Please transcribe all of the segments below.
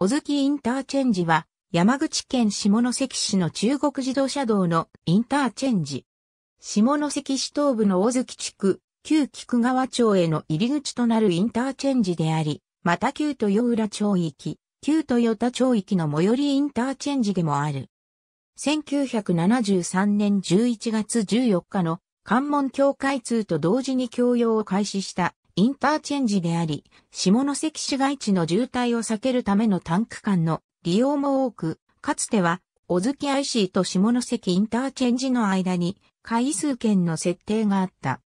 小月インターチェンジは、山口県下関市の中国自動車道のインターチェンジ。下関市東部の小月地区、旧菊川町への入り口となるインターチェンジであり、また旧豊浦町域、旧豊田町域の最寄りインターチェンジでもある。1973年11月14日の関門境界通と同時に供用を開始したインターチェンジであり、下関市街地の渋滞を避けるためのタンク間の利用も多く、かつては、小月 IC と下関インターチェンジの間に、回数券の設定があった。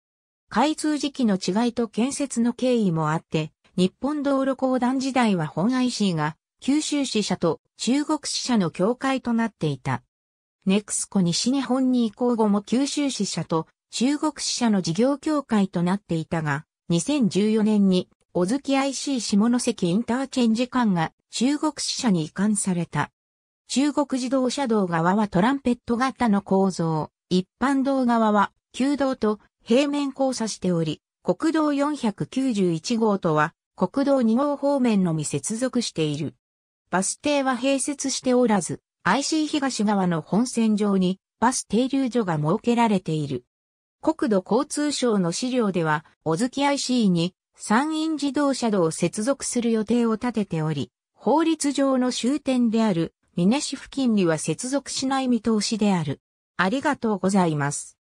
開通時期の違いと建設の経緯もあって、日本道路公団時代は本 IC が、九州支社と中国支社の境界となっていた。ネクスコ西日本に移行後も九州支社と中国支社の事業境界となっていたが、2014年に、小月 IC 下関インターチェンジ間が中国支社に移管された。中国自動車道側はトランペット型の構造、一般道側は旧道と平面交差しており、国道491号とは国道2号方面のみ接続している。バス停は併設しておらず、IC 東側の本線上にバス停留所が設けられている。国土交通省の資料では、小月 IC に山陰自動車道を接続する予定を立てており、法律上の終点である、美市付近には接続しない見通しである。ありがとうございます。